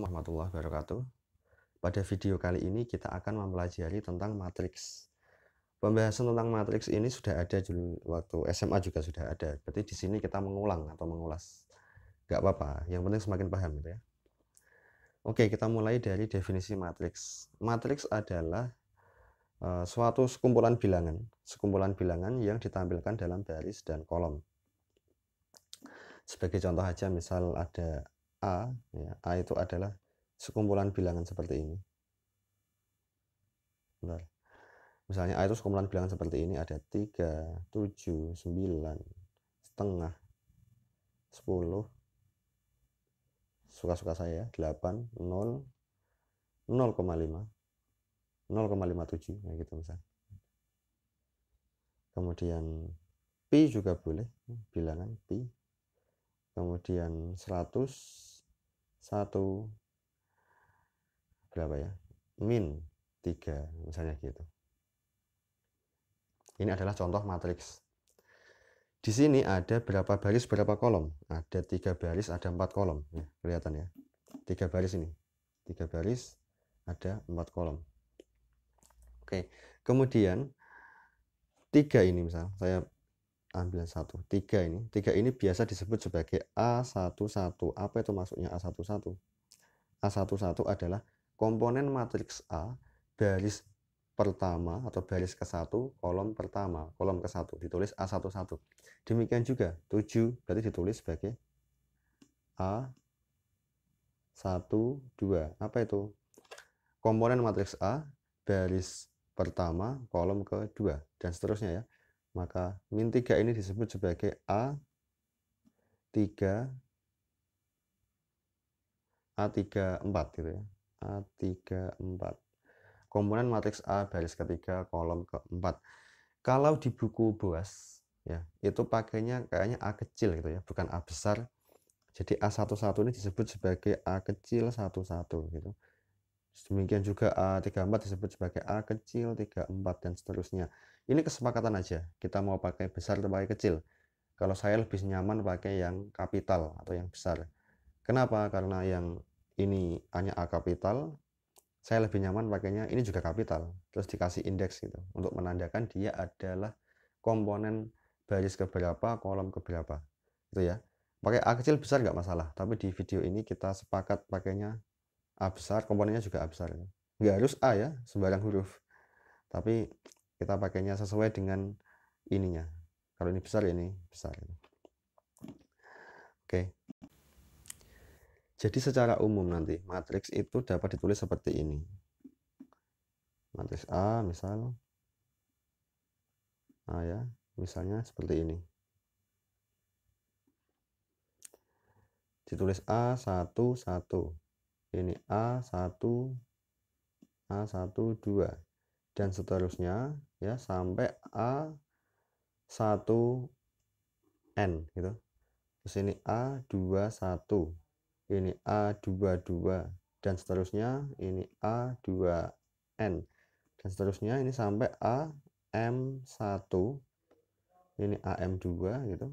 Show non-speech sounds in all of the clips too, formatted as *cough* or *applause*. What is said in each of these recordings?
warahmatullahi wabarakatuh. Pada video kali ini kita akan mempelajari tentang matriks. Pembahasan tentang matriks ini sudah ada waktu SMA juga sudah ada. Berarti di sini kita mengulang atau mengulas. Gak apa-apa, yang penting semakin paham gitu ya. Oke, kita mulai dari definisi matriks. Matriks adalah uh, suatu sekumpulan bilangan, sekumpulan bilangan yang ditampilkan dalam baris dan kolom. Sebagai contoh aja misal ada A ya, A itu adalah sekumpulan bilangan seperti ini Bentar. misalnya A itu sekumpulan bilangan seperti ini ada 3, 7, 9 setengah 10 suka-suka saya 8, 0 0,5 0,57 ya gitu misalnya kemudian pi juga boleh bilangan pi kemudian 100 satu berapa ya min 3 misalnya gitu ini adalah contoh matriks di sini ada berapa baris berapa kolom ada tiga baris ada empat kolom ya, kelihatan ya tiga baris ini tiga baris ada empat kolom oke kemudian tiga ini misal saya ambil satu tiga ini tiga ini biasa disebut sebagai A11 apa itu maksudnya A11 A11 adalah komponen matriks A baris pertama atau baris ke-1 kolom pertama kolom ke-1 ditulis A11 demikian juga 7 berarti ditulis sebagai A12 apa itu komponen matriks A baris pertama kolom kedua dan seterusnya ya maka min 3 ini disebut sebagai A 3 A34 gitu ya. A34. Komponen matriks A baris ketiga kolom keempat. Kalau di buku Boas ya, itu pakainya kayaknya A kecil gitu ya, bukan A besar. Jadi A11 ini disebut sebagai A kecil 11 gitu. Demikian juga A34 disebut sebagai A kecil 34 dan seterusnya. Ini kesepakatan aja, kita mau pakai besar atau pakai kecil. Kalau saya lebih nyaman pakai yang kapital atau yang besar. Kenapa? Karena yang ini hanya A kapital, saya lebih nyaman pakainya ini juga kapital. Terus dikasih indeks gitu untuk menandakan dia adalah komponen baris keberapa, kolom keberapa. Gitu ya. Pakai A kecil besar nggak masalah, tapi di video ini kita sepakat pakainya A besar, komponennya juga A besar. Nggak harus A ya, sembarang huruf. Tapi kita pakainya sesuai dengan ininya kalau ini besar ya ini besar oke jadi secara umum nanti matriks itu dapat ditulis seperti ini matriks A misal A ya misalnya seperti ini ditulis A 1 1 ini A 1 A 1 2 dan seterusnya ya sampai A1 N gitu. Terus ini A21, ini A22 dan seterusnya, ini A2N dan seterusnya ini sampai AM1 ini AM2 gitu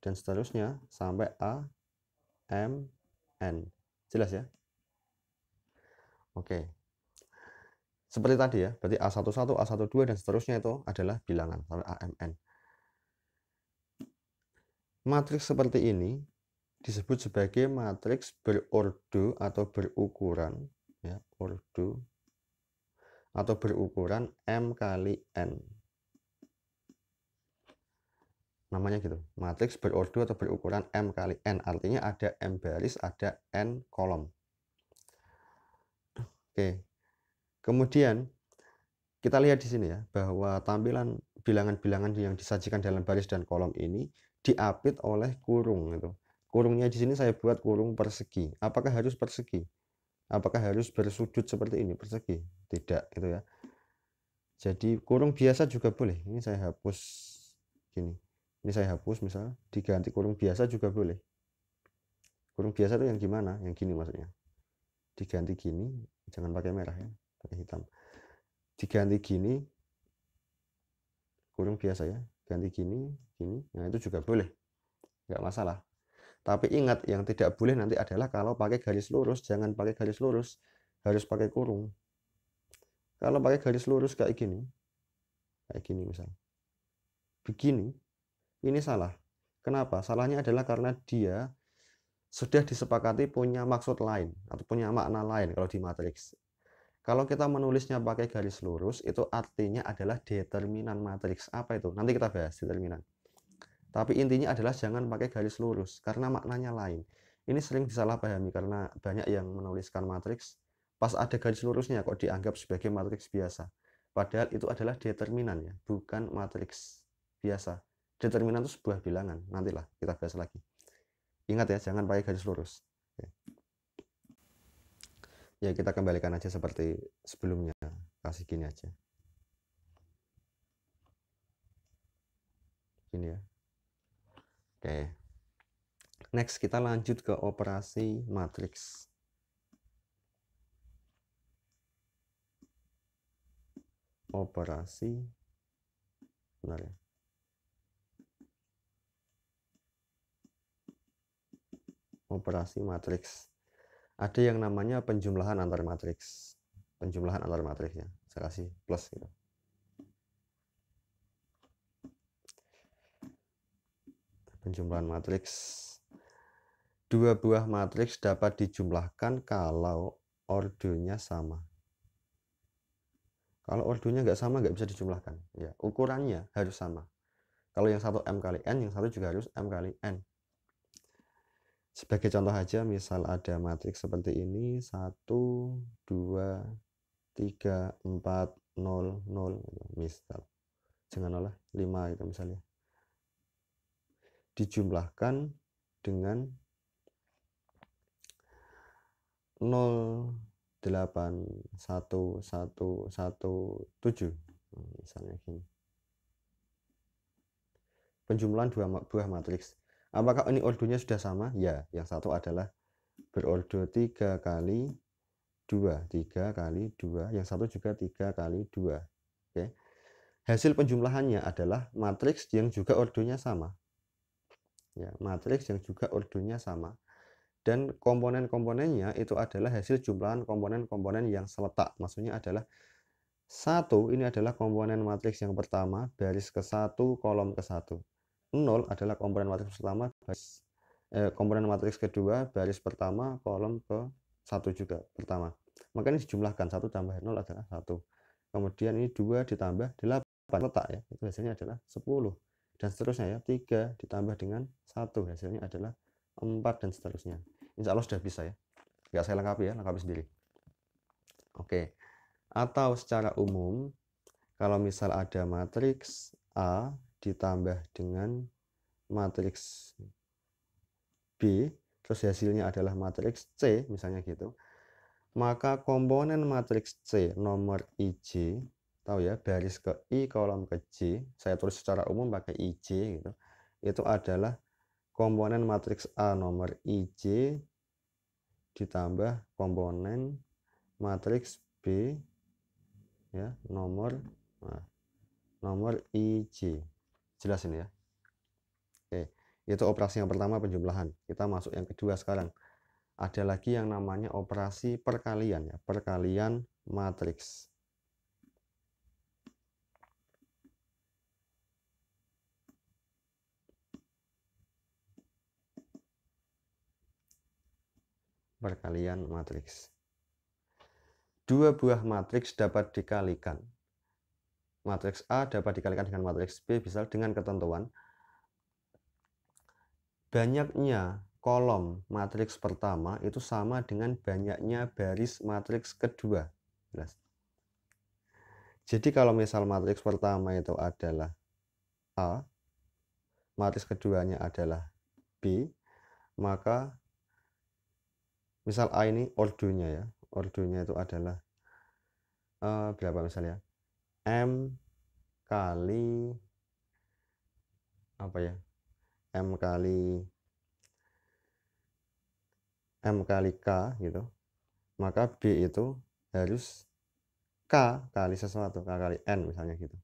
dan seterusnya sampai AMN jelas ya oke seperti tadi ya, berarti A11, A12, dan seterusnya itu adalah bilangan, sampai AMN. Matriks seperti ini disebut sebagai matriks berordo atau berukuran ya ordo atau berukuran m kali n namanya gitu matriks berordo atau berukuran m kali n artinya ada m baris ada n kolom oke Kemudian kita lihat di sini ya bahwa tampilan bilangan-bilangan yang disajikan dalam baris dan kolom ini diapit oleh kurung itu. Kurungnya di sini saya buat kurung persegi. Apakah harus persegi? Apakah harus bersudut seperti ini persegi? Tidak itu ya. Jadi kurung biasa juga boleh. Ini saya hapus gini. Ini saya hapus misal diganti kurung biasa juga boleh. Kurung biasa itu yang gimana? Yang gini maksudnya. Diganti gini, jangan pakai merah ya hitam diganti gini kurung biasa ya ganti gini gini nah itu juga boleh nggak masalah tapi ingat yang tidak boleh nanti adalah kalau pakai garis lurus jangan pakai garis lurus harus pakai kurung kalau pakai garis lurus kayak gini kayak gini misal begini ini salah kenapa salahnya adalah karena dia sudah disepakati punya maksud lain atau punya makna lain kalau di matriks kalau kita menulisnya pakai garis lurus, itu artinya adalah determinan matriks. Apa itu? Nanti kita bahas determinan. Tapi intinya adalah jangan pakai garis lurus, karena maknanya lain. Ini sering disalahpahami karena banyak yang menuliskan matriks, pas ada garis lurusnya kok dianggap sebagai matriks biasa. Padahal itu adalah determinan ya, bukan matriks biasa. Determinan itu sebuah bilangan, nantilah kita bahas lagi. Ingat ya, jangan pakai garis lurus ya kita kembalikan aja seperti sebelumnya kasih gini aja gini ya oke next kita lanjut ke operasi matriks operasi benar ya operasi matriks ada yang namanya penjumlahan antar matriks penjumlahan antar matriksnya saya kasih plus gitu penjumlahan matriks dua buah matriks dapat dijumlahkan kalau ordonya sama kalau ordonya nggak sama nggak bisa dijumlahkan ya ukurannya harus sama kalau yang satu m kali n yang satu juga harus m kali n sebagai contoh aja, misal ada matriks seperti ini, 1, 2, 3, 4, 0, 0, misal. Jangan olah 5 gitu misalnya. Dijumlahkan dengan 0, 8, 1, 1, 1, 7. Misalnya gini. Penjumlahan dua buah matriks Apakah ini ordonya sudah sama? Ya, yang satu adalah berordo 3 kali 2, 3 kali 2, yang satu juga 3 kali 2. Oke. Hasil penjumlahannya adalah matriks yang juga ordonya sama. Ya, matriks yang juga ordonya sama. Dan komponen-komponennya itu adalah hasil jumlahan komponen-komponen yang seletak. Maksudnya adalah satu ini adalah komponen matriks yang pertama, baris ke satu, kolom ke satu 0 adalah komponen matriks pertama baris eh, komponen matriks kedua baris pertama kolom ke satu juga pertama maka ini dijumlahkan satu tambah nol adalah satu kemudian ini dua ditambah delapan letak ya itu hasilnya adalah sepuluh dan seterusnya ya tiga ditambah dengan satu hasilnya adalah empat dan seterusnya Insya Allah sudah bisa ya nggak saya lengkapi ya lengkapi sendiri oke atau secara umum kalau misal ada matriks A ditambah dengan matriks B terus hasilnya adalah matriks C misalnya gitu maka komponen matriks C nomor IJ tahu ya baris ke I kolom ke J saya tulis secara umum pakai IJ gitu itu adalah komponen matriks A nomor IJ ditambah komponen matriks B ya nomor nah, nomor IJ Jelas ini ya. Oke, itu operasi yang pertama penjumlahan. Kita masuk yang kedua sekarang. Ada lagi yang namanya operasi perkalian ya, perkalian matriks. perkalian matriks. Dua buah matriks dapat dikalikan matriks A dapat dikalikan dengan matriks B misal dengan ketentuan banyaknya kolom matriks pertama itu sama dengan banyaknya baris matriks kedua. Jelas. Jadi kalau misal matriks pertama itu adalah A, matriks keduanya adalah B, maka misal A ini ordonya ya, ordonya itu adalah uh, berapa misalnya M kali apa ya M kali M kali K gitu maka B itu harus K kali sesuatu K kali N misalnya gitu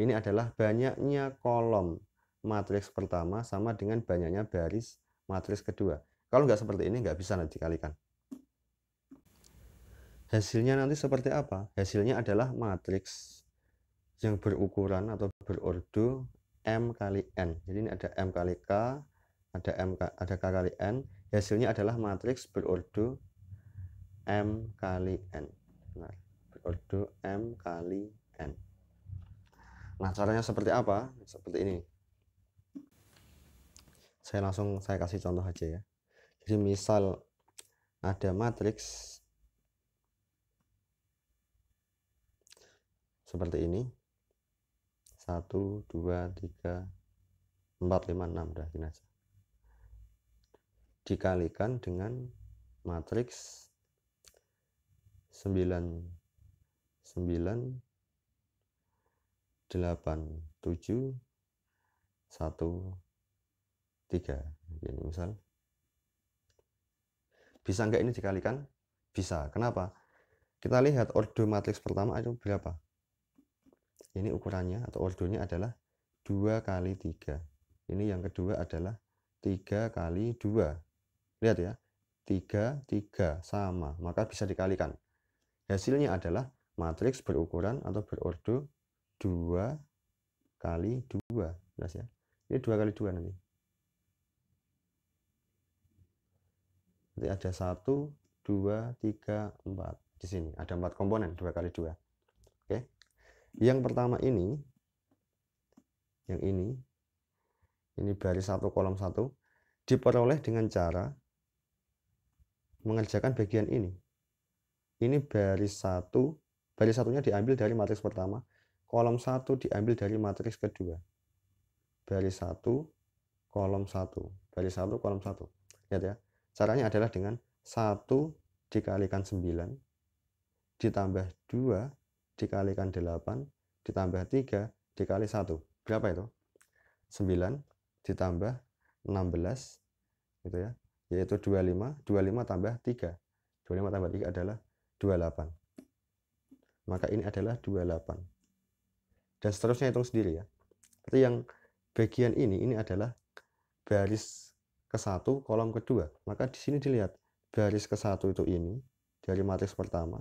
ini adalah banyaknya kolom matriks pertama sama dengan banyaknya baris matriks kedua kalau nggak seperti ini nggak bisa nanti dikalikan hasilnya nanti seperti apa hasilnya adalah matriks yang berukuran atau berordo M kali N. Jadi ini ada M kali K, ada M ada K kali N. Hasilnya adalah matriks berordo M kali N. Benar. Berordo M kali N. Nah, caranya seperti apa? Seperti ini. Saya langsung saya kasih contoh aja ya. Jadi misal ada matriks seperti ini 1, 2, 3, 4, 5, 6 dah gini aja dikalikan dengan matriks 9 9 8 7 1 3 ini misal bisa nggak ini dikalikan bisa kenapa kita lihat ordo matriks pertama itu berapa ini ukurannya atau ordonya adalah 2 kali 3 ini yang kedua adalah 3 kali 2 lihat ya 3, 3 sama maka bisa dikalikan hasilnya adalah matriks berukuran atau berordo 2 kali 2 jelas ya ini 2 kali 2 nanti nanti ada 1, 2, 3, 4 di sini ada 4 komponen 2 kali 2 yang pertama ini yang ini ini baris satu kolom satu diperoleh dengan cara mengerjakan bagian ini ini baris satu baris satunya diambil dari matriks pertama kolom satu diambil dari matriks kedua baris satu kolom satu baris satu kolom satu lihat ya caranya adalah dengan satu dikalikan sembilan ditambah dua dikalikan 8 ditambah 3 dikali 1. Berapa itu? 9 ditambah 16 gitu ya. Yaitu 25, 25 tambah 3. 25 tambah 3 adalah 28. Maka ini adalah 28. Dan seterusnya hitung sendiri ya. Berarti yang bagian ini ini adalah baris ke satu kolom kedua maka di sini dilihat baris ke satu itu ini dari matriks pertama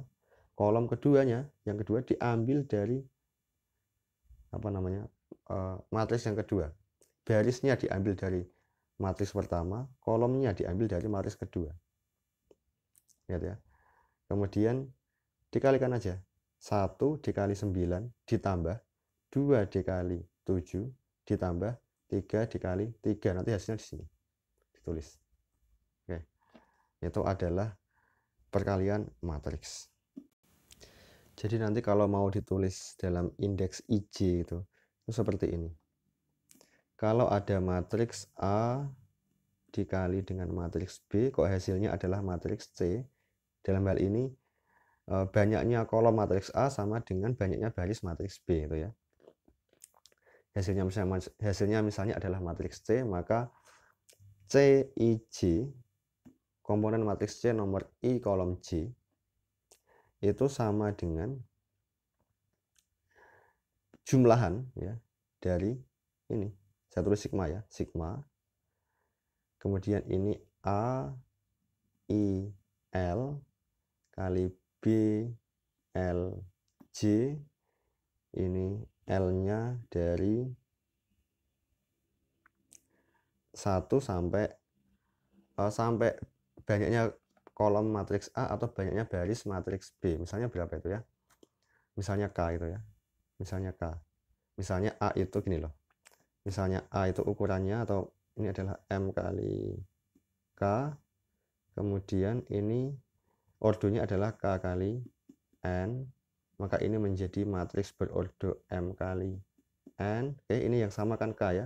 kolom keduanya yang kedua diambil dari apa namanya uh, matriks yang kedua barisnya diambil dari matriks pertama kolomnya diambil dari matriks kedua lihat ya kemudian dikalikan aja 1 dikali 9 ditambah 2 dikali 7 ditambah 3 dikali 3 nanti hasilnya di sini ditulis oke itu adalah perkalian matriks jadi nanti kalau mau ditulis dalam indeks IJ itu, itu seperti ini. Kalau ada matriks A dikali dengan matriks B, kok hasilnya adalah matriks C. Dalam hal ini e, banyaknya kolom matriks A sama dengan banyaknya baris matriks B itu ya. Hasilnya misalnya hasilnya misalnya adalah matriks C, maka CIJ komponen matriks C nomor I kolom J itu sama dengan jumlahan ya dari ini saya tulis sigma ya sigma kemudian ini a i l kali b l j ini l nya dari 1 sampai eh, sampai banyaknya kolom matriks A atau banyaknya baris matriks B. Misalnya berapa itu ya? Misalnya K itu ya. Misalnya K. Misalnya A itu gini loh. Misalnya A itu ukurannya atau ini adalah M kali K. Kemudian ini ordonya adalah K kali N. Maka ini menjadi matriks berordo M kali N. Oke, ini yang sama kan K ya.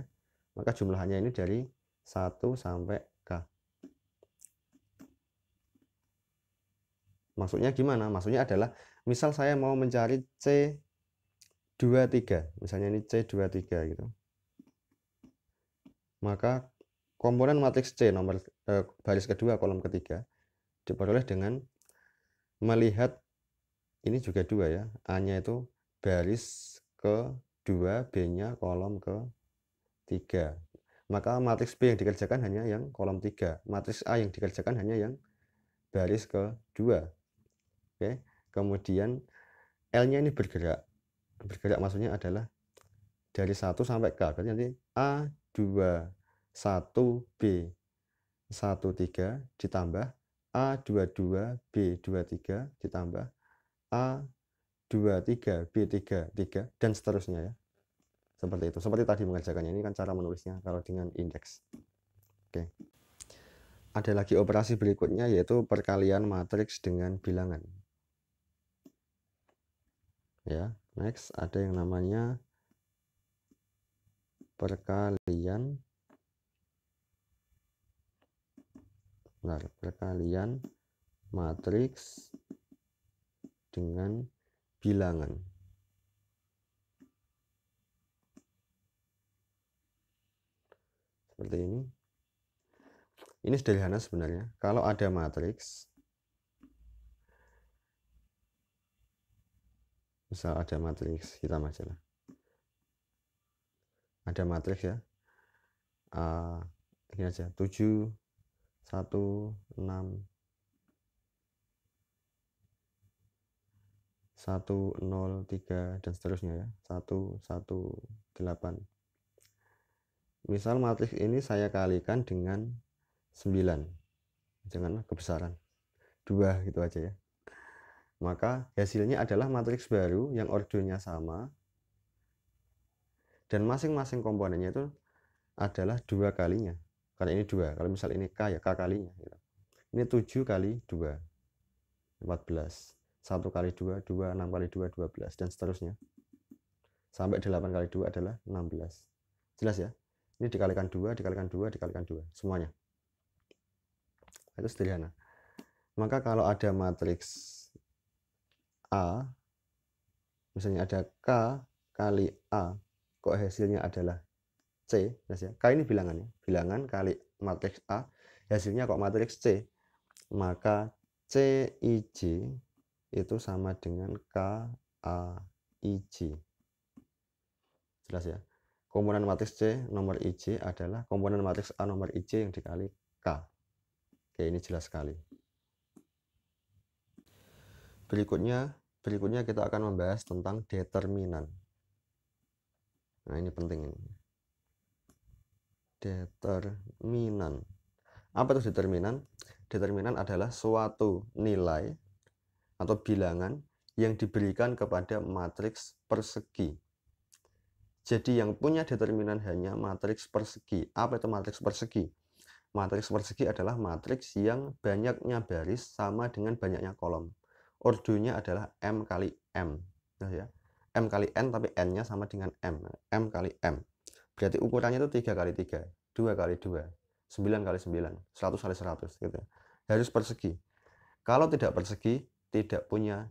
Maka jumlahnya ini dari 1 sampai Maksudnya gimana? Maksudnya adalah misal saya mau mencari C23, misalnya ini C23 gitu. Maka komponen matriks C nomor eh, baris kedua kolom ketiga diperoleh dengan melihat ini juga dua ya A-nya itu baris ke 2 B-nya kolom ke 3 maka matriks B yang dikerjakan hanya yang kolom 3 matriks A yang dikerjakan hanya yang baris ke 2 Oke. Kemudian L-nya ini bergerak. Bergerak maksudnya adalah dari 1 sampai K. Berarti nanti A 2 1 B 1 3 ditambah A 22 B 3 ditambah A 23 B 3 3 dan seterusnya ya. Seperti itu. Seperti tadi mengerjakannya ini kan cara menulisnya kalau dengan indeks. Oke. Ada lagi operasi berikutnya yaitu perkalian matriks dengan bilangan ya next ada yang namanya perkalian perkalian matriks dengan bilangan seperti ini ini sederhana sebenarnya kalau ada matriks misal ada matriks hitam aja lah ada matriks ya uh, ini aja 7 1 6 1 0 3 dan seterusnya ya 1 1 8 misal matriks ini saya kalikan dengan 9 dengan kebesaran 2 gitu aja ya maka hasilnya adalah matriks baru yang ordonya sama dan masing-masing komponennya itu adalah dua kalinya karena ini dua kalau misal ini k ya k kalinya gitu. ini tujuh kali dua empat belas satu kali dua dua enam kali dua dua belas dan seterusnya sampai delapan kali dua adalah enam belas jelas ya ini dikalikan dua dikalikan dua dikalikan dua semuanya itu sederhana maka kalau ada matriks A, misalnya ada K kali A, kok hasilnya adalah C, nah, ya, K ini bilangannya, bilangan kali matriks A, hasilnya kok matriks C, maka C CIJ itu sama dengan k A KAIJ. Jelas ya? Komponen matriks C nomor IJ adalah komponen matriks A nomor IJ yang dikali K. Oke, ini jelas sekali. Berikutnya berikutnya kita akan membahas tentang determinan. Nah, ini penting ini. Determinan. Apa itu determinan? Determinan adalah suatu nilai atau bilangan yang diberikan kepada matriks persegi. Jadi yang punya determinan hanya matriks persegi. Apa itu matriks persegi? Matriks persegi adalah matriks yang banyaknya baris sama dengan banyaknya kolom ordonya adalah M kali M. Nah, ya. M kali N tapi N-nya sama dengan M. M kali M. Berarti ukurannya itu tiga kali tiga, dua kali dua, 9 kali 9, 100 kali 100 gitu ya. Harus persegi. Kalau tidak persegi, tidak punya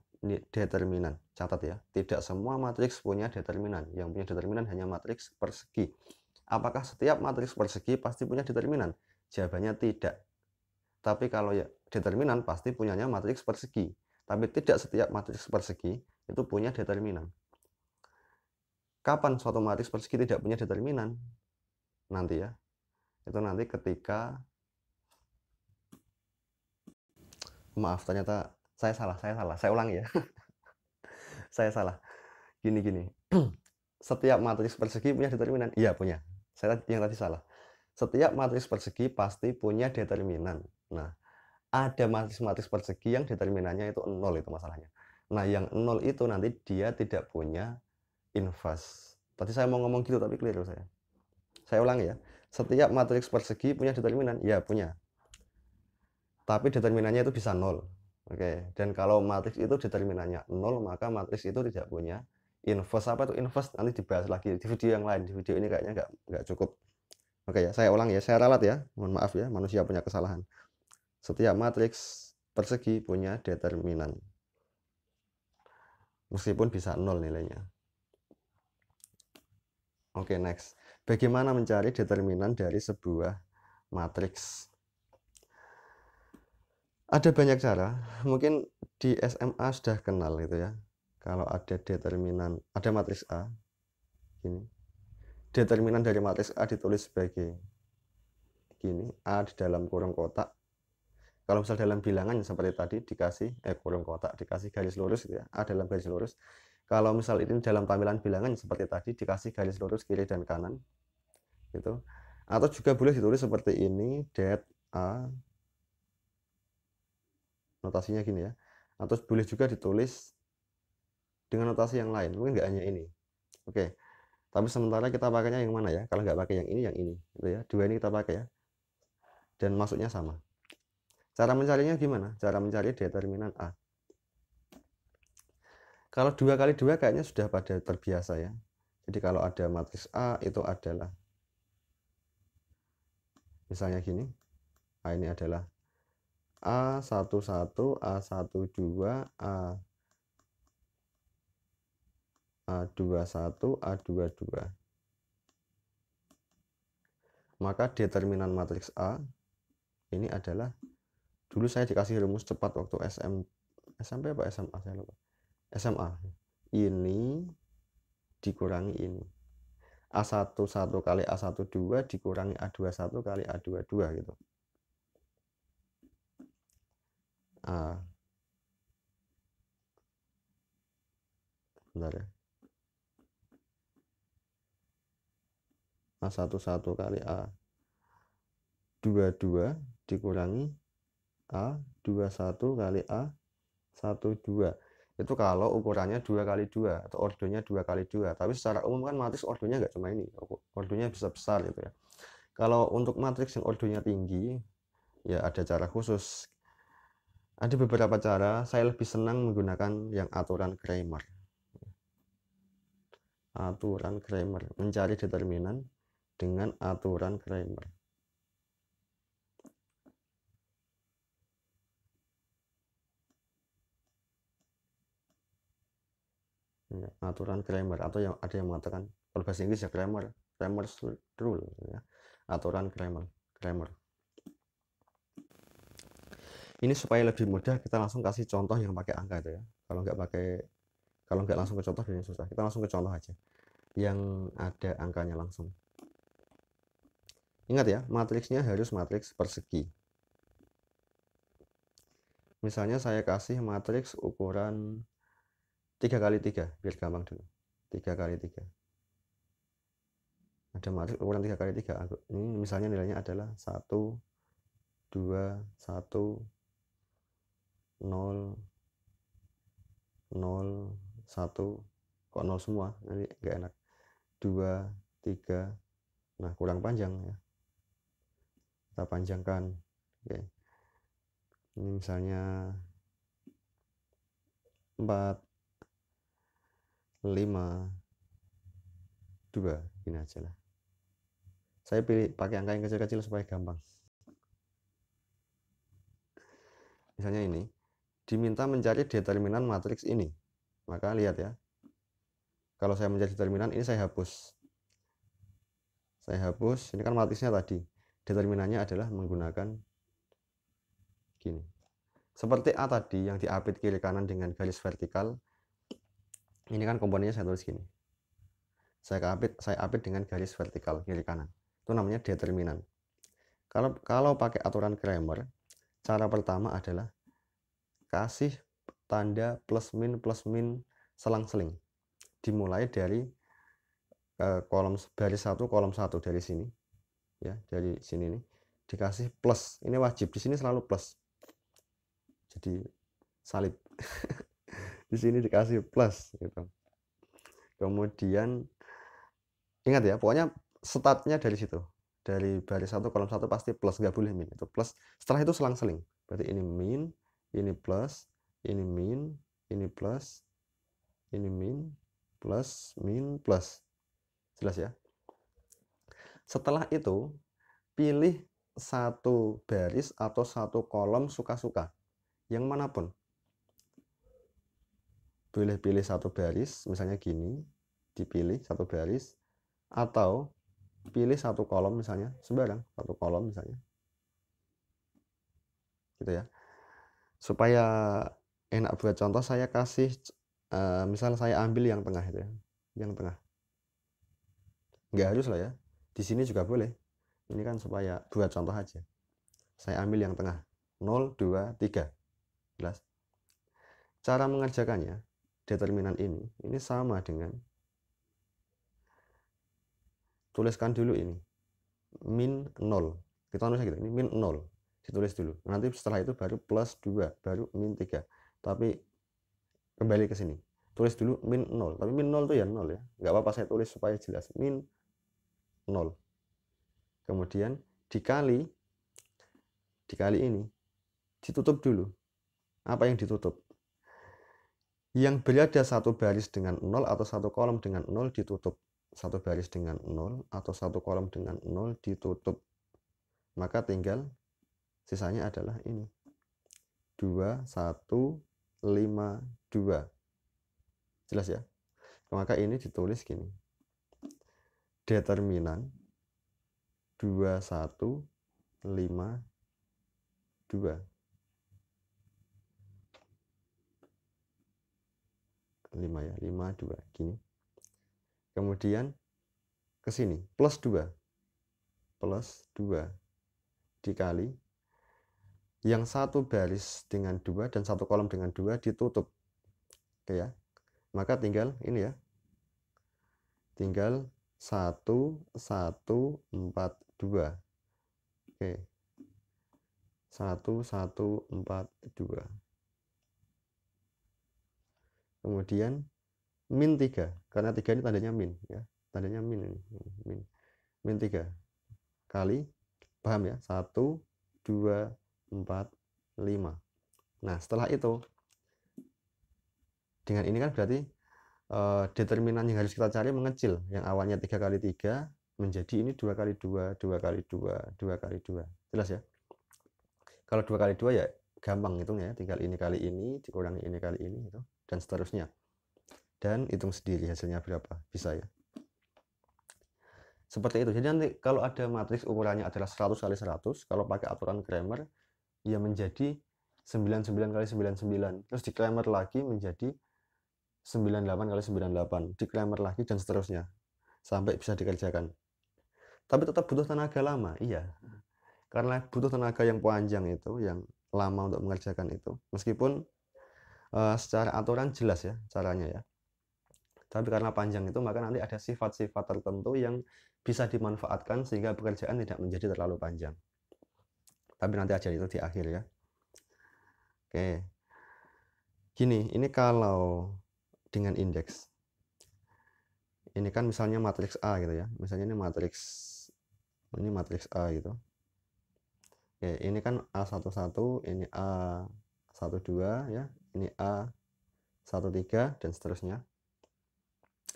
determinan. Catat ya, tidak semua matriks punya determinan. Yang punya determinan hanya matriks persegi. Apakah setiap matriks persegi pasti punya determinan? Jawabannya tidak. Tapi kalau ya determinan pasti punyanya matriks persegi. Tapi tidak setiap matriks persegi itu punya determinan. Kapan suatu matriks persegi tidak punya determinan? Nanti ya. Itu nanti ketika Maaf, ternyata saya salah, saya salah. Saya ulangi ya. *laughs* saya salah. Gini-gini. *clears throat* Setiap matriks persegi punya determinan? Iya, punya. Saya yang tadi salah. Setiap matriks persegi pasti punya determinan. Nah, ada matriks-matriks persegi yang determinannya itu nol itu masalahnya. Nah, yang nol itu nanti dia tidak punya inverse. Tadi saya mau ngomong gitu tapi keliru saya. Saya ulangi ya. Setiap matriks persegi punya determinan? Ya, punya. Tapi determinannya itu bisa nol. Oke, dan kalau matriks itu determinannya nol, maka matriks itu tidak punya inverse. Apa itu inverse? Nanti dibahas lagi di video yang lain. Di video ini kayaknya nggak nggak cukup. Oke ya, saya ulang ya, saya ralat ya. Mohon maaf ya, manusia punya kesalahan. Setiap matriks persegi punya determinan. Meskipun bisa nol nilainya. Oke, okay, next. Bagaimana mencari determinan dari sebuah matriks? Ada banyak cara. Mungkin di SMA sudah kenal gitu ya. Kalau ada determinan, ada matriks A. Gini. Determinan dari matriks A ditulis sebagai gini, A di dalam kurung kotak kalau misal dalam bilangan seperti tadi dikasih eh kurung kotak dikasih garis lurus gitu ya A ah, dalam garis lurus kalau misal ini dalam tampilan bilangan seperti tadi dikasih garis lurus kiri dan kanan gitu atau juga boleh ditulis seperti ini det A notasinya gini ya atau boleh juga ditulis dengan notasi yang lain mungkin nggak hanya ini oke tapi sementara kita pakainya yang mana ya kalau nggak pakai yang ini yang ini gitu ya dua ini kita pakai ya dan masuknya sama Cara mencarinya gimana? Cara mencari determinan A. Kalau dua kali dua kayaknya sudah pada terbiasa ya. Jadi kalau ada matriks A itu adalah misalnya gini. A ini adalah A11, A12, A A21, A22. Maka determinan matriks A ini adalah dulu saya dikasih rumus cepat waktu SM SMP apa SMA saya lupa SMA ini dikurangi ini A11 kali A12 dikurangi A21 kali A22 gitu A bentar ya A11 kali A22 dikurangi A 21 kali A 12 itu kalau ukurannya 2 kali 2 atau ordonya 2 kali 2 tapi secara umum kan matriks ordonya nggak cuma ini ordonya bisa besar gitu ya kalau untuk matriks yang ordonya tinggi ya ada cara khusus ada beberapa cara saya lebih senang menggunakan yang aturan Kramer aturan Kramer mencari determinan dengan aturan Kramer aturan grammar atau yang ada yang mengatakan kalau bahasa Inggris ya grammar grammar rule ya. aturan grammar grammar ini supaya lebih mudah kita langsung kasih contoh yang pakai angka itu ya kalau nggak pakai kalau nggak langsung ke contoh biasanya susah kita langsung ke contoh aja yang ada angkanya langsung ingat ya matriksnya harus matriks persegi misalnya saya kasih matriks ukuran tiga kali tiga biar gampang dulu tiga kali tiga ada matriks ukuran tiga kali tiga ini misalnya nilainya adalah satu dua satu nol nol satu kok nol semua nanti nggak enak dua tiga nah kurang panjang ya kita panjangkan oke ini misalnya empat lima dua gini aja lah saya pilih pakai angka yang kecil-kecil supaya gampang misalnya ini diminta mencari determinan matriks ini maka lihat ya kalau saya mencari determinan ini saya hapus saya hapus ini kan matriksnya tadi determinannya adalah menggunakan gini seperti A tadi yang diapit kiri kanan dengan garis vertikal ini kan komponennya saya tulis gini saya kapit, saya apit dengan garis vertikal kiri kanan itu namanya determinan kalau kalau pakai aturan grammar cara pertama adalah kasih tanda plus min plus min selang-seling dimulai dari ke eh, kolom garis satu kolom satu dari sini ya dari sini nih dikasih plus ini wajib di sini selalu plus jadi salib *laughs* di sini dikasih plus gitu kemudian ingat ya pokoknya statnya dari situ dari baris satu kolom satu pasti plus nggak boleh min itu plus setelah itu selang seling berarti ini min ini plus ini min ini plus ini min plus min plus jelas ya setelah itu pilih satu baris atau satu kolom suka-suka yang manapun boleh pilih satu baris misalnya gini dipilih satu baris atau pilih satu kolom misalnya sembarang satu kolom misalnya gitu ya supaya enak buat contoh saya kasih uh, misal saya ambil yang tengah itu ya yang tengah nggak harus lah ya di sini juga boleh ini kan supaya buat contoh aja saya ambil yang tengah 0 2 3 jelas cara mengerjakannya determinan ini ini sama dengan tuliskan dulu ini min 0 kita tulis gitu ini min 0 ditulis dulu nanti setelah itu baru plus 2 baru min 3 tapi kembali ke sini tulis dulu min 0 tapi min 0 itu ya 0 ya nggak apa-apa saya tulis supaya jelas min 0 kemudian dikali dikali ini ditutup dulu apa yang ditutup yang berada satu baris dengan 0 atau satu kolom dengan 0 ditutup satu baris dengan 0 atau satu kolom dengan 0 ditutup maka tinggal sisanya adalah ini 2 1 5 2 jelas ya maka ini ditulis gini determinan 2 1 5 2 5 ya 5 2 gini kemudian ke sini plus 2 plus 2 dikali yang satu baris dengan dua dan satu kolom dengan dua ditutup oke ya maka tinggal ini ya tinggal 1 1 4 2 oke 1 1 4 2 kemudian min 3 karena 3 ini tandanya min ya tandanya min ini min min 3 kali paham ya 1 2 4 5 nah setelah itu dengan ini kan berarti e, determinan yang harus kita cari mengecil yang awalnya 3 kali 3 menjadi ini 2 kali 2 2 kali 2 2 kali 2 jelas ya kalau 2 kali 2 ya gampang hitungnya ya tinggal ini kali ini dikurangi ini kali ini itu dan seterusnya. Dan hitung sendiri hasilnya berapa, bisa ya. Seperti itu. Jadi nanti kalau ada matriks ukurannya adalah 100 kali 100, kalau pakai aturan Kramer, ya menjadi 99 kali 99. Terus di Kramer lagi menjadi 98 kali 98. Di Kramer lagi dan seterusnya. Sampai bisa dikerjakan. Tapi tetap butuh tenaga lama, iya. Karena butuh tenaga yang panjang itu, yang lama untuk mengerjakan itu. Meskipun uh, secara aturan jelas ya caranya ya. Tapi karena panjang itu maka nanti ada sifat-sifat tertentu yang bisa dimanfaatkan sehingga pekerjaan tidak menjadi terlalu panjang. Tapi nanti aja itu di akhir ya. Oke. Gini, ini kalau dengan indeks. Ini kan misalnya matriks A gitu ya. Misalnya ini matriks ini matriks A gitu. Oke, ini kan A11, ini A12 ya, ini A 13 dan seterusnya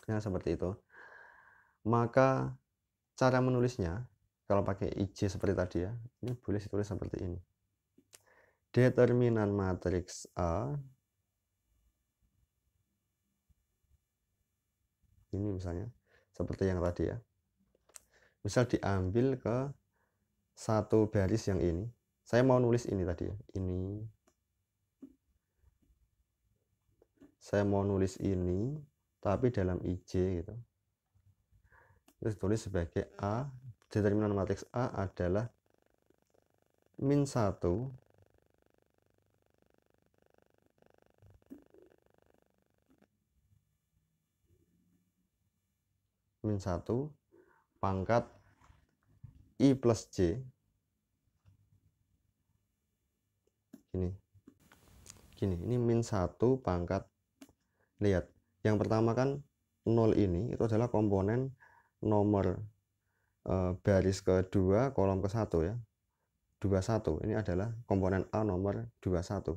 nah seperti itu maka cara menulisnya kalau pakai IJ seperti tadi ya ini boleh ditulis seperti ini determinan matriks A ini misalnya seperti yang tadi ya misal diambil ke satu baris yang ini saya mau nulis ini tadi ya ini saya mau nulis ini tapi dalam IJ gitu terus tulis sebagai A determinan matriks A adalah min 1 min 1 pangkat I plus J gini gini ini min 1 pangkat lihat yang pertama kan 0 ini itu adalah komponen nomor e, baris kedua kolom ke ya. satu ya 21 ini adalah komponen A nomor 21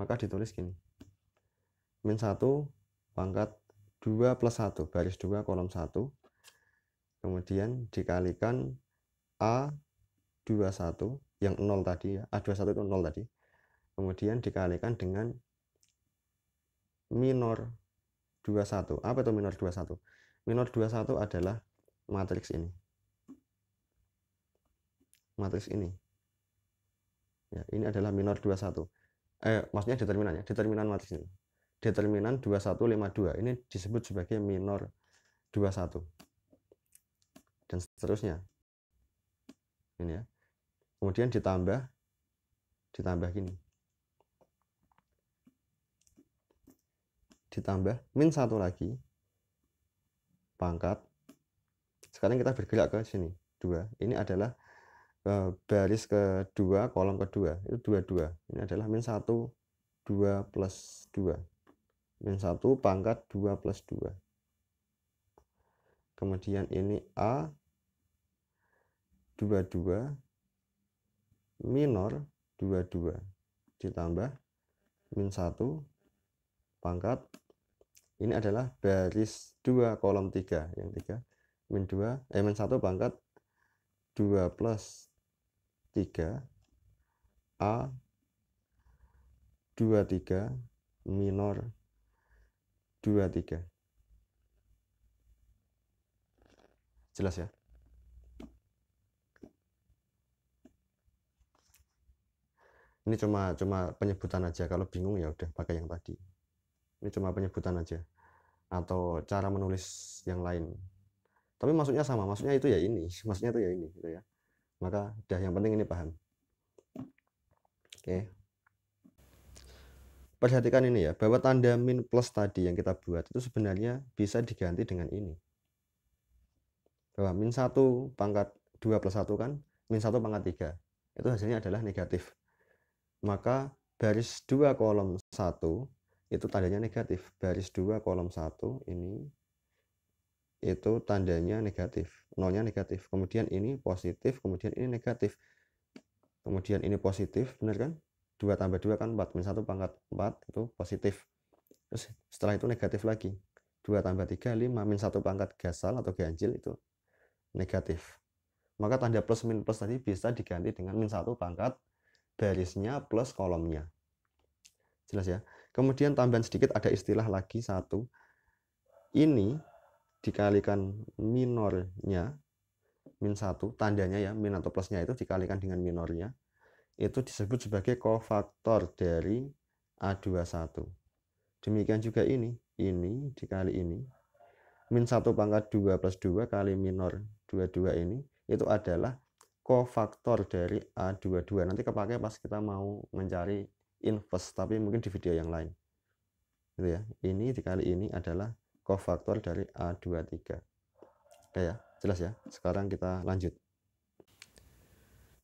maka ditulis gini min 1 pangkat 2 plus 1 baris 2 kolom 1 kemudian dikalikan A 21 yang 0 tadi ya A21 itu 0 tadi kemudian dikalikan dengan minor 21. Apa itu minor 21? Minor 21 adalah matriks ini. Matriks ini. Ya, ini adalah minor 21. Eh, maksudnya determinannya, determinan matriks ini. Determinan 2152 ini disebut sebagai minor 21. Dan seterusnya. Ini ya. Kemudian ditambah ditambah gini. ditambah min satu lagi pangkat sekarang kita bergerak ke sini dua ini adalah e, baris kedua kolom kedua itu dua dua ini adalah min satu dua plus dua min satu pangkat dua plus dua kemudian ini a dua dua minor dua dua ditambah min satu pangkat ini adalah baris 2 kolom 3 yang 3 min 2 eh min 1 pangkat 2 plus 3 A 23 minor 23 jelas ya ini cuma cuma penyebutan aja kalau bingung ya udah pakai yang tadi ini cuma penyebutan aja atau cara menulis yang lain tapi maksudnya sama maksudnya itu ya ini *laughs* maksudnya itu ya ini gitu ya maka dah yang penting ini paham oke perhatikan ini ya bahwa tanda min plus tadi yang kita buat itu sebenarnya bisa diganti dengan ini bahwa min 1 pangkat 2 plus 1 kan min 1 pangkat 3 itu hasilnya adalah negatif maka baris 2 kolom 1 itu tandanya negatif baris 2 kolom 1 ini itu tandanya negatif nolnya negatif kemudian ini positif kemudian ini negatif kemudian ini positif benar kan 2 tambah 2 kan 4 minus 1 pangkat 4 itu positif terus setelah itu negatif lagi 2 tambah 3 5 minus 1 pangkat gasal atau ganjil itu negatif maka tanda plus min plus tadi bisa diganti dengan min 1 pangkat barisnya plus kolomnya jelas ya Kemudian tambahan sedikit ada istilah lagi satu. Ini dikalikan minornya min satu tandanya ya min atau plusnya itu dikalikan dengan minornya itu disebut sebagai kofaktor dari A21 demikian juga ini ini dikali ini min 1 pangkat 2 plus 2 kali minor 22 ini itu adalah kofaktor dari A22 nanti kepake pas kita mau mencari inverse tapi mungkin di video yang lain gitu ya ini dikali ini adalah kofaktor dari A23 oke ya jelas ya sekarang kita lanjut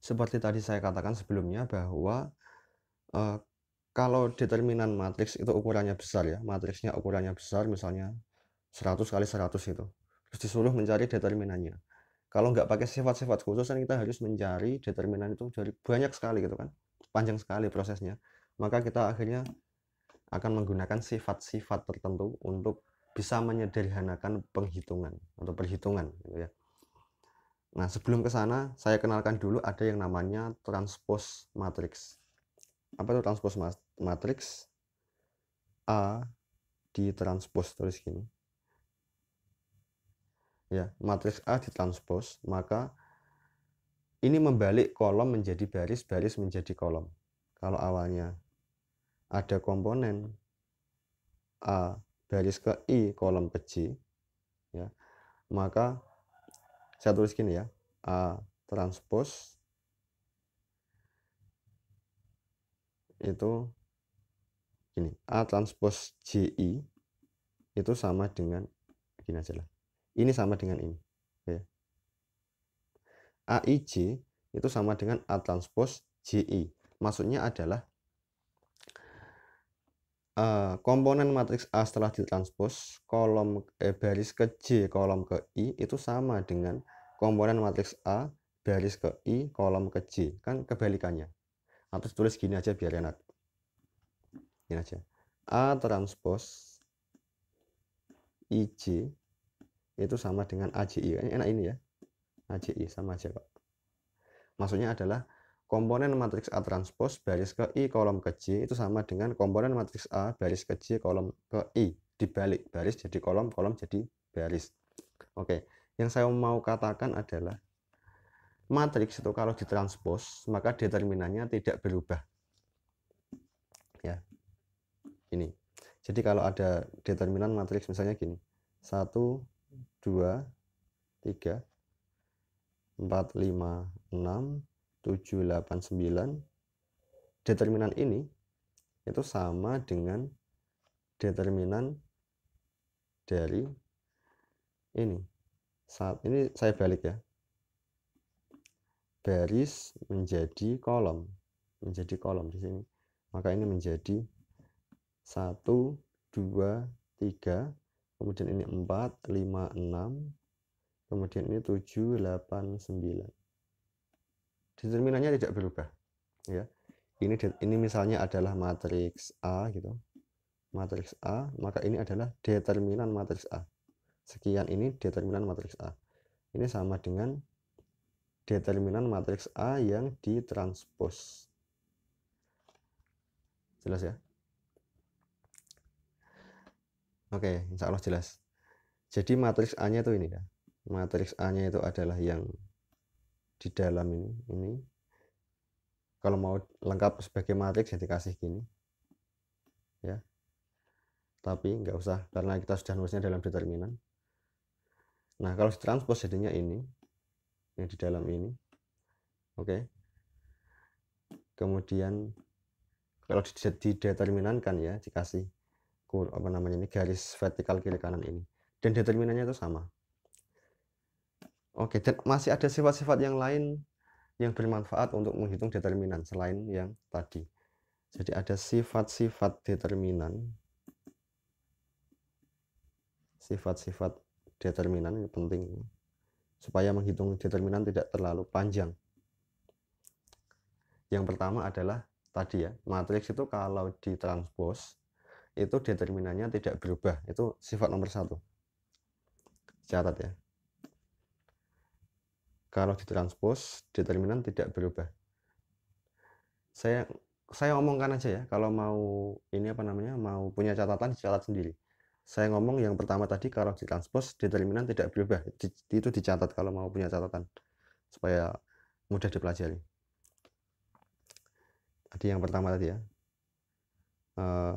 seperti tadi saya katakan sebelumnya bahwa eh, kalau determinan matriks itu ukurannya besar ya matriksnya ukurannya besar misalnya 100 kali 100 itu terus disuruh mencari determinannya kalau nggak pakai sifat-sifat khusus kan kita harus mencari determinan itu dari banyak sekali gitu kan panjang sekali prosesnya maka kita akhirnya akan menggunakan sifat-sifat tertentu untuk bisa menyederhanakan penghitungan atau perhitungan gitu ya. Nah, sebelum ke sana saya kenalkan dulu ada yang namanya transpose matrix. Apa itu transpose matrix? A di transpose terus gini. Ya, matriks A di transpose, maka ini membalik kolom menjadi baris, baris menjadi kolom. Kalau awalnya ada komponen A baris ke I kolom ke J ya maka saya tulis gini ya A transpose itu gini A transpose JI itu sama dengan gini aja lah ini sama dengan ini ya. AIJ itu sama dengan A transpose JI maksudnya adalah Eh, komponen matriks A setelah ditranspos kolom eh, baris ke J kolom ke I itu sama dengan komponen matriks A baris ke I kolom ke J kan kebalikannya atau tulis gini aja biar enak Gini aja A transpos IJ itu sama dengan AJI enak ini ya AJI sama aja kok maksudnya adalah komponen matriks A transpose baris ke I kolom ke J itu sama dengan komponen matriks A baris ke J kolom ke I dibalik baris jadi kolom kolom jadi baris oke yang saya mau katakan adalah matriks itu kalau ditranspose maka determinannya tidak berubah ya ini jadi kalau ada determinan matriks misalnya gini 1 2 3 4 5 6 789 determinan ini itu sama dengan determinan dari ini saat ini saya balik ya baris menjadi kolom menjadi kolom di sini maka ini menjadi 1 2 3 kemudian ini 4 5 6 kemudian ini 7 8 9 determinannya tidak berubah ya ini ini misalnya adalah matriks A gitu matriks A maka ini adalah determinan matriks A sekian ini determinan matriks A ini sama dengan determinan matriks A yang ditranspos jelas ya Oke, insya Allah jelas. Jadi matriks A-nya itu ini ya. Matriks A-nya itu adalah yang di dalam ini ini kalau mau lengkap sebagai matriks jadi ya kasih gini ya tapi nggak usah karena kita sudah nulisnya dalam determinan nah kalau di transpose jadinya ini yang di dalam ini oke kemudian kalau determinan di, kan ya dikasih kur apa namanya ini garis vertikal kiri kanan ini dan determinannya itu sama Oke, dan masih ada sifat-sifat yang lain yang bermanfaat untuk menghitung determinan selain yang tadi. Jadi ada sifat-sifat determinan. Sifat-sifat determinan ini penting ya, supaya menghitung determinan tidak terlalu panjang. Yang pertama adalah tadi ya, matriks itu kalau ditranspose itu determinannya tidak berubah. Itu sifat nomor satu. Catat ya, kalau ditranspose determinan tidak berubah saya saya omongkan aja ya kalau mau ini apa namanya mau punya catatan dicatat sendiri saya ngomong yang pertama tadi kalau ditranspose determinan tidak berubah di, itu dicatat kalau mau punya catatan supaya mudah dipelajari tadi yang pertama tadi ya uh,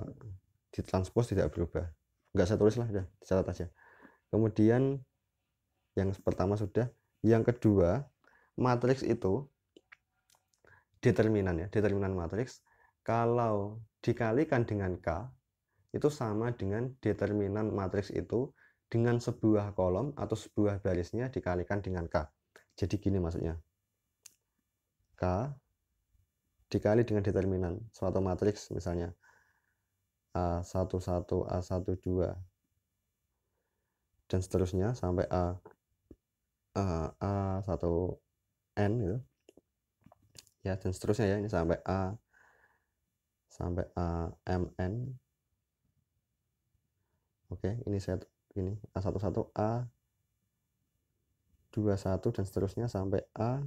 ditranspose tidak berubah nggak saya tulis lah udah dicatat aja kemudian yang pertama sudah yang kedua matriks itu determinan ya determinan matriks kalau dikalikan dengan k itu sama dengan determinan matriks itu dengan sebuah kolom atau sebuah barisnya dikalikan dengan k jadi gini maksudnya k dikali dengan determinan suatu matriks misalnya A11 A12 dan seterusnya sampai A uh, a 1 n gitu ya dan seterusnya ya ini sampai a sampai a m n oke ini saya ini a satu satu a dua satu dan seterusnya sampai a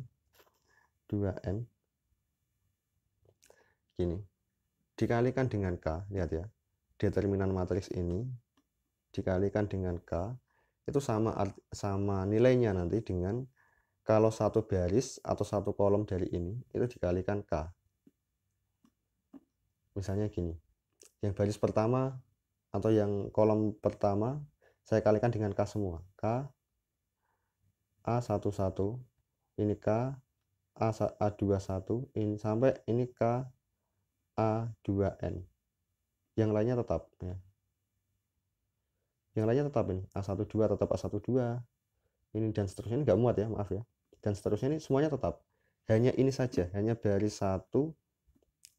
2n gini dikalikan dengan k lihat ya determinan matriks ini dikalikan dengan k itu sama sama nilainya nanti dengan kalau satu baris atau satu kolom dari ini itu dikalikan K misalnya gini yang baris pertama atau yang kolom pertama saya kalikan dengan K semua K A11 ini K A, A21 ini sampai ini K A2N yang lainnya tetap ya yang lainnya tetap ini A12 tetap A12 ini dan seterusnya ini nggak muat ya maaf ya dan seterusnya ini semuanya tetap hanya ini saja hanya baris satu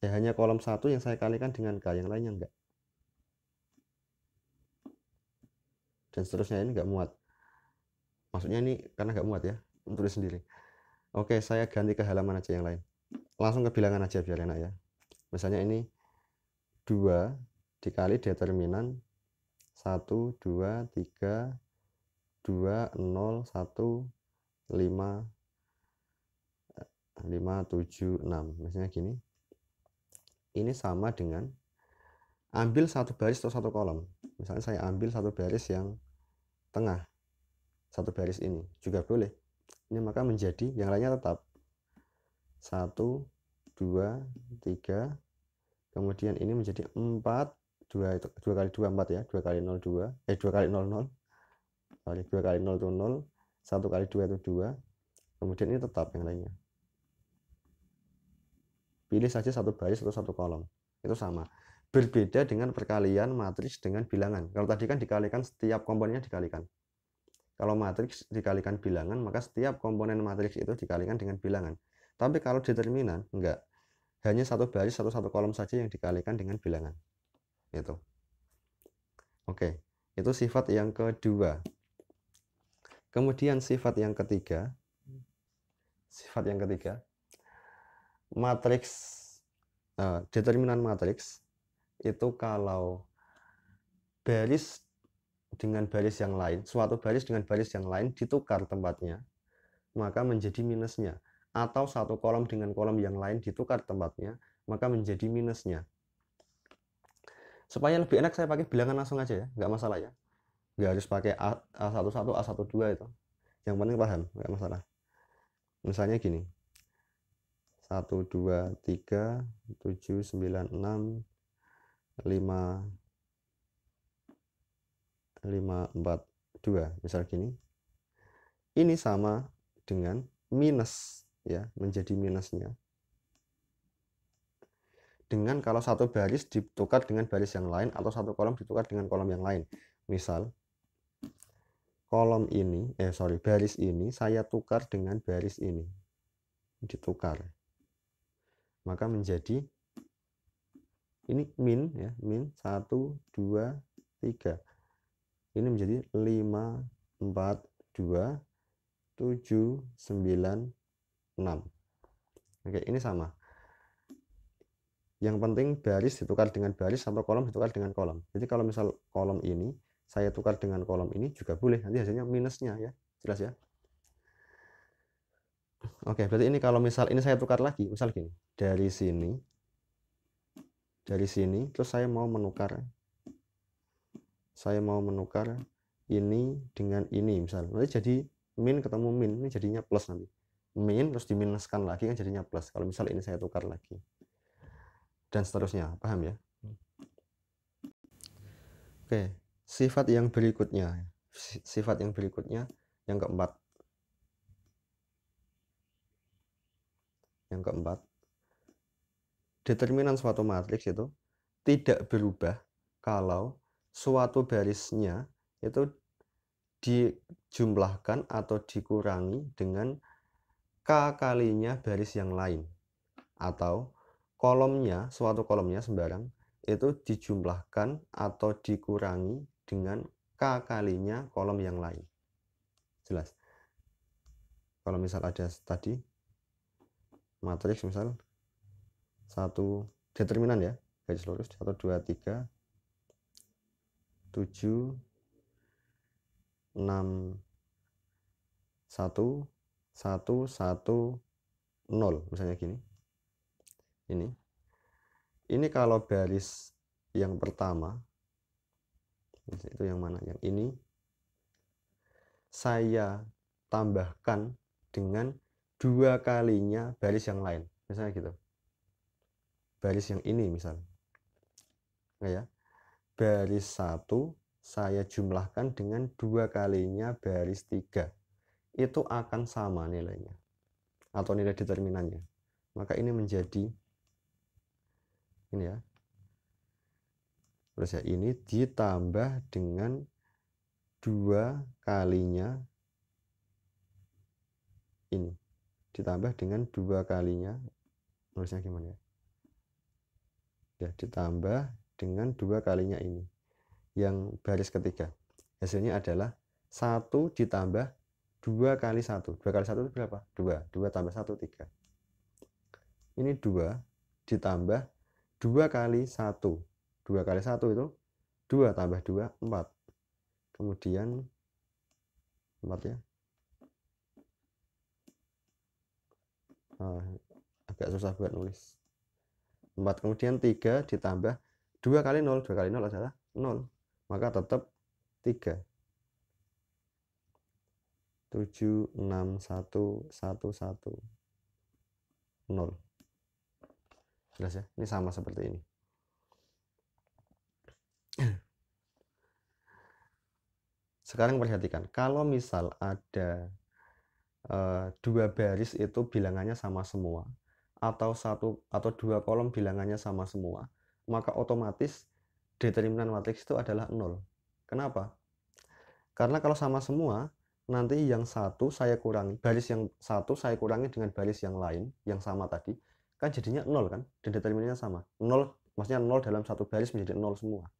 ya hanya kolom satu yang saya kalikan dengan K yang lainnya enggak dan seterusnya ini enggak muat maksudnya ini karena enggak muat ya untuk sendiri oke saya ganti ke halaman aja yang lain langsung ke bilangan aja biar enak ya misalnya ini dua dikali determinan 1 2 3 2 0 1 5 5 7 6 misalnya gini ini sama dengan ambil satu baris atau satu kolom misalnya saya ambil satu baris yang tengah satu baris ini juga boleh ini maka menjadi yang lainnya tetap 1 2 3 kemudian ini menjadi 4 dua dua kali dua empat ya dua kali nol dua eh dua kali nol nol kali dua kali nol itu nol satu kali dua itu dua kemudian ini tetap yang lainnya pilih saja satu baris atau satu kolom itu sama berbeda dengan perkalian matriks dengan bilangan kalau tadi kan dikalikan setiap komponennya dikalikan kalau matriks dikalikan bilangan maka setiap komponen matriks itu dikalikan dengan bilangan tapi kalau determinan enggak hanya satu baris satu satu kolom saja yang dikalikan dengan bilangan itu oke itu sifat yang kedua kemudian sifat yang ketiga sifat yang ketiga matriks eh, determinan matriks itu kalau baris dengan baris yang lain, suatu baris dengan baris yang lain ditukar tempatnya, maka menjadi minusnya. Atau satu kolom dengan kolom yang lain ditukar tempatnya, maka menjadi minusnya supaya lebih enak saya pakai bilangan langsung aja ya nggak masalah ya nggak harus pakai A, A11 A12 itu yang penting paham nggak masalah misalnya gini 1 2 3 7 9 6 5 5 4 2 misal gini ini sama dengan minus ya menjadi minusnya dengan kalau satu baris ditukar dengan baris yang lain atau satu kolom ditukar dengan kolom yang lain. Misal kolom ini, eh sorry, baris ini saya tukar dengan baris ini. Ditukar. Maka menjadi ini min ya, min 1 2 3. Ini menjadi 5 4 2 7 9 6. Oke, ini sama yang penting baris ditukar dengan baris atau kolom ditukar dengan kolom jadi kalau misal kolom ini saya tukar dengan kolom ini juga boleh nanti hasilnya minusnya ya jelas ya Oke berarti ini kalau misal ini saya tukar lagi misal gini dari sini dari sini terus saya mau menukar saya mau menukar ini dengan ini misal. nanti jadi min ketemu min ini jadinya plus nanti min terus diminuskan lagi kan jadinya plus kalau misal ini saya tukar lagi dan seterusnya. Paham ya? Hmm. Oke, sifat yang berikutnya. Sifat yang berikutnya yang keempat. Yang keempat, determinan suatu matriks itu tidak berubah kalau suatu barisnya itu dijumlahkan atau dikurangi dengan k kalinya baris yang lain atau kolomnya suatu kolomnya sembarang itu dijumlahkan atau dikurangi dengan k kalinya kolom yang lain jelas kalau misal ada tadi matriks misal satu determinan ya garis lurus satu dua tiga tujuh enam satu satu satu nol misalnya gini ini ini kalau baris yang pertama itu yang mana yang ini saya tambahkan dengan dua kalinya baris yang lain misalnya gitu baris yang ini misalnya ya baris satu saya jumlahkan dengan dua kalinya baris tiga itu akan sama nilainya atau nilai determinannya maka ini menjadi ini ya terus ya ini ditambah dengan dua kalinya ini ditambah dengan dua kalinya nulisnya gimana ya ya ditambah dengan dua kalinya ini yang baris ketiga hasilnya adalah satu ditambah dua kali satu dua kali satu itu berapa dua dua tambah satu tiga ini dua ditambah 2 kali 1. 2 kali 1 itu 2 tambah 2, 4. Kemudian 4 ya. Nah, agak susah buat nulis. 4 kemudian 3 ditambah 2 kali 0. 2 kali 0 adalah 0. Maka tetap 3. 7, 6, 1, 1, 1, 0 jelas ya ini sama seperti ini sekarang perhatikan kalau misal ada e, dua baris itu bilangannya sama semua atau satu atau dua kolom bilangannya sama semua maka otomatis determinan matriks itu adalah nol kenapa karena kalau sama semua nanti yang satu saya kurangi baris yang satu saya kurangi dengan baris yang lain yang sama tadi kan jadinya nol kan dan determinannya sama nol maksudnya nol dalam satu baris menjadi nol semua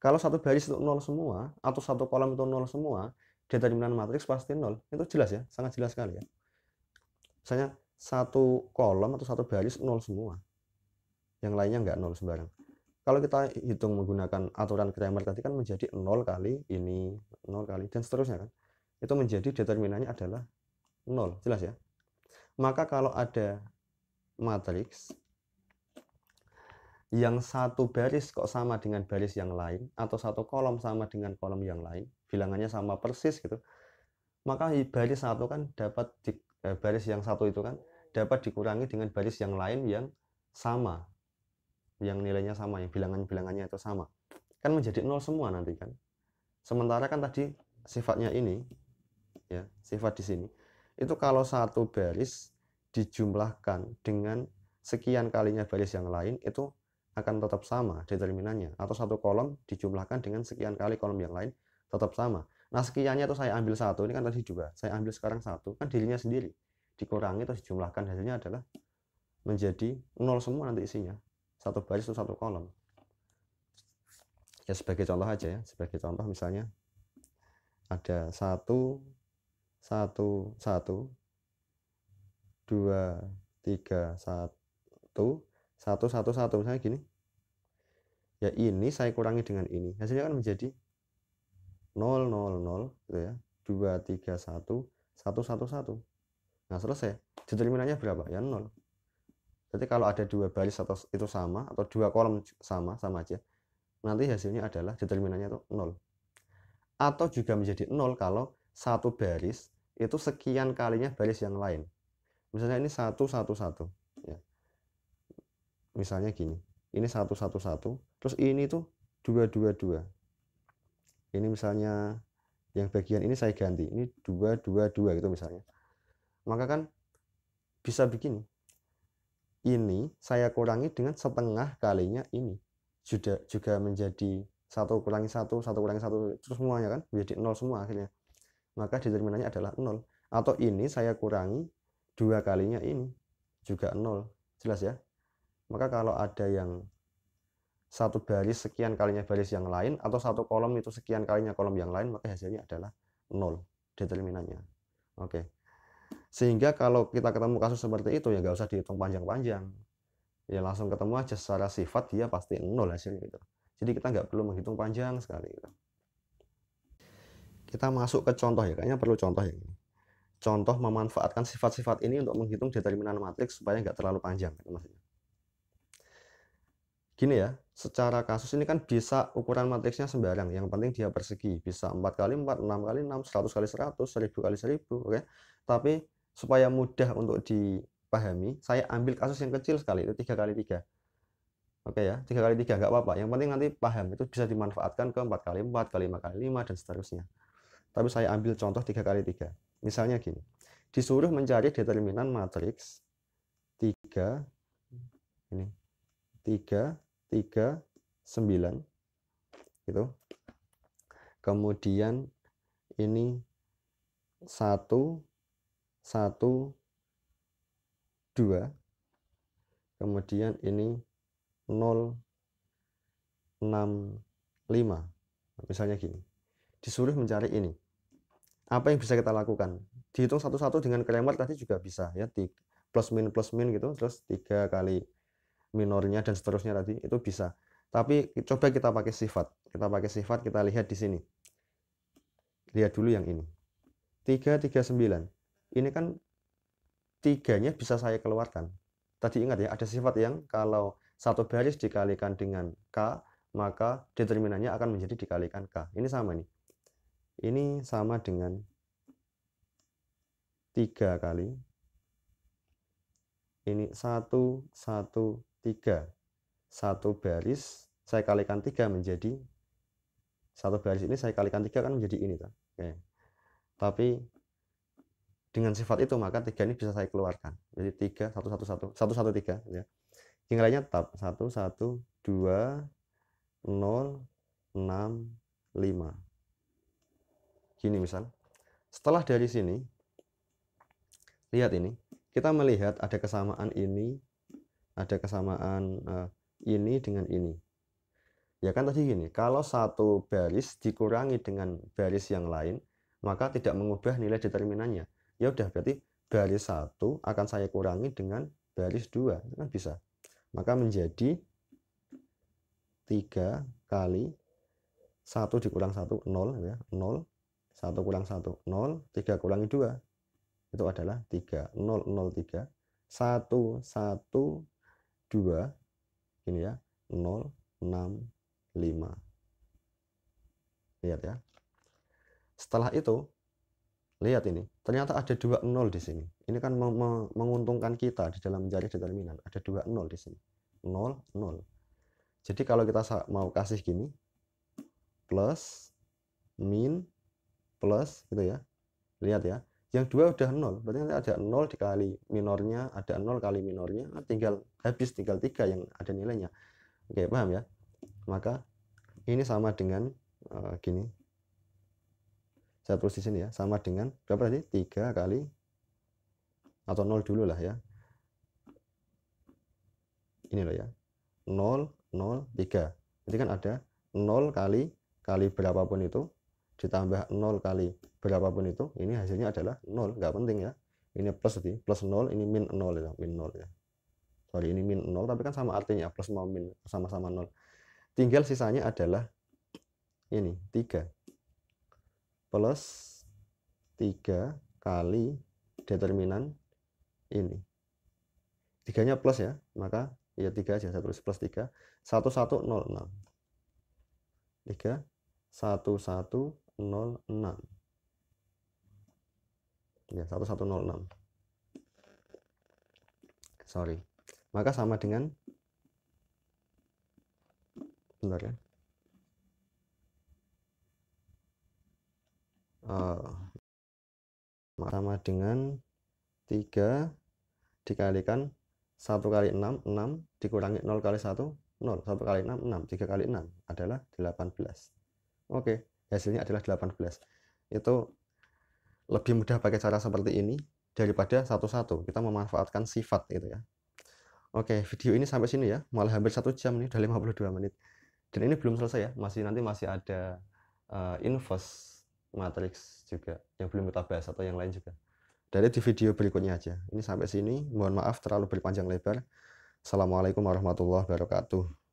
kalau satu baris itu nol semua atau satu kolom itu nol semua determinan matriks pasti nol itu jelas ya sangat jelas sekali ya misalnya satu kolom atau satu baris nol semua yang lainnya nggak nol sembarang kalau kita hitung menggunakan aturan Kramer tadi kan menjadi nol kali ini nol kali dan seterusnya kan itu menjadi determinannya adalah nol jelas ya maka kalau ada matriks yang satu baris kok sama dengan baris yang lain atau satu kolom sama dengan kolom yang lain bilangannya sama persis gitu maka baris satu kan dapat di, eh, baris yang satu itu kan dapat dikurangi dengan baris yang lain yang sama yang nilainya sama yang bilangan-bilangannya itu sama kan menjadi nol semua nanti kan sementara kan tadi sifatnya ini ya sifat di sini itu kalau satu baris dijumlahkan dengan sekian kalinya baris yang lain itu akan tetap sama determinannya atau satu kolom dijumlahkan dengan sekian kali kolom yang lain tetap sama nah sekiannya itu saya ambil satu ini kan tadi juga saya ambil sekarang satu kan dirinya sendiri dikurangi terus dijumlahkan hasilnya adalah menjadi nol semua nanti isinya satu baris satu kolom ya sebagai contoh aja ya sebagai contoh misalnya ada satu satu satu dua tiga satu satu satu satu misalnya gini ya ini saya kurangi dengan ini hasilnya kan menjadi 0 0 0 gitu ya 2 3 1 1 1 1 nah selesai determinannya berapa ya 0 jadi kalau ada dua baris atau itu sama atau dua kolom sama sama aja nanti hasilnya adalah determinannya itu 0 atau juga menjadi 0 kalau satu baris itu sekian kalinya baris yang lain misalnya ini satu satu satu ya misalnya gini ini satu satu satu terus ini tuh dua dua dua ini misalnya yang bagian ini saya ganti ini dua dua dua gitu misalnya maka kan bisa begini ini saya kurangi dengan setengah kalinya ini juga juga menjadi satu kurangi satu satu kurangi satu terus semuanya kan menjadi nol semua akhirnya maka determinannya adalah nol atau ini saya kurangi dua kalinya ini juga nol jelas ya maka kalau ada yang satu baris sekian kalinya baris yang lain atau satu kolom itu sekian kalinya kolom yang lain maka hasilnya adalah nol determinannya oke sehingga kalau kita ketemu kasus seperti itu ya nggak usah dihitung panjang-panjang ya langsung ketemu aja secara sifat dia pasti nol hasilnya gitu jadi kita nggak perlu menghitung panjang sekali gitu. kita masuk ke contoh ya kayaknya perlu contoh ya contoh memanfaatkan sifat-sifat ini untuk menghitung determinan matriks supaya nggak terlalu panjang kan maksudnya. Gini ya, secara kasus ini kan bisa ukuran matriksnya sembarang, yang penting dia persegi, bisa 4 kali 4, 6 kali 6, 100 kali 100, 1000 kali 1000, oke. Okay? Tapi supaya mudah untuk dipahami, saya ambil kasus yang kecil sekali, itu 3 kali 3. Oke okay ya, 3 kali 3 nggak apa-apa. Yang penting nanti paham, itu bisa dimanfaatkan ke 4 kali 4, kali 5 kali 5 dan seterusnya. Tapi saya ambil contoh 3 kali 3. Misalnya gini, disuruh mencari determinan matriks 3 ini 3 3 9 gitu. Kemudian ini 1 1 2 kemudian ini 0 6 5 misalnya gini disuruh mencari ini apa yang bisa kita lakukan dihitung satu-satu dengan kalimat tadi juga bisa ya di plus min plus min gitu terus tiga kali minornya dan seterusnya tadi itu bisa tapi coba kita pakai sifat kita pakai sifat kita lihat di sini lihat dulu yang ini 339 ini kan tiganya bisa saya keluarkan tadi ingat ya ada sifat yang kalau satu baris dikalikan dengan K maka determinannya akan menjadi dikalikan K ini sama nih ini sama dengan tiga kali ini satu satu tiga satu baris saya kalikan tiga menjadi satu baris ini saya kalikan tiga kan menjadi ini kan? Oke. tapi dengan sifat itu maka tiga ini bisa saya keluarkan jadi tiga satu satu satu satu satu tiga. ya. yang lainnya tetap 1 1 2 0 6 5 gini misal. Setelah dari sini, lihat ini, kita melihat ada kesamaan ini, ada kesamaan uh, ini dengan ini. Ya kan tadi gini, kalau satu baris dikurangi dengan baris yang lain, maka tidak mengubah nilai determinannya. Ya udah berarti baris satu akan saya kurangi dengan baris dua, kan bisa. Maka menjadi tiga kali satu dikurang satu nol gitu ya, nol. 1 kurang 1, 0. 3 kurangi 2, itu adalah 3. 0, 0, 3. 1, 1, 2. Ini ya, 0, 6, 5. Lihat ya. Setelah itu, lihat ini. Ternyata ada dua 0 di sini. Ini kan menguntungkan kita di dalam mencari determinan. Ada dua 0 di sini. 0, 0. Jadi kalau kita mau kasih gini, plus, min, plus gitu ya lihat ya yang dua udah nol berarti nanti ada nol dikali minornya ada nol kali minornya ah, tinggal habis tinggal tiga yang ada nilainya oke paham ya maka ini sama dengan uh, gini saya tulis di sini ya sama dengan berapa tadi tiga kali atau nol dulu lah ya ini loh ya 0 0 3 berarti kan ada 0 kali kali berapapun itu ditambah 0 kali berapapun itu ini hasilnya adalah 0 nggak penting ya ini plus di plus 0 ini min 0 ya min 0 ya sorry ini min 0 tapi kan sama artinya plus mau min sama-sama 0 tinggal sisanya adalah ini 3 plus 3 kali determinan ini tiganya plus ya maka ya 3 aja saya tulis plus 3 tiga 3 satu 1106 ya 1106 sorry maka sama dengan bentar ya uh, sama dengan 3 dikalikan 1 kali 6, 6 dikurangi 0 kali 1, 0 1 kali 6, 6 3 kali 6 adalah 18 oke okay hasilnya adalah 18 itu lebih mudah pakai cara seperti ini daripada satu-satu kita memanfaatkan sifat gitu ya oke video ini sampai sini ya malah hampir satu jam nih udah 52 menit dan ini belum selesai ya masih nanti masih ada uh, inverse matrix juga yang belum kita bahas atau yang lain juga dari di video berikutnya aja ini sampai sini mohon maaf terlalu berpanjang lebar Assalamualaikum warahmatullahi wabarakatuh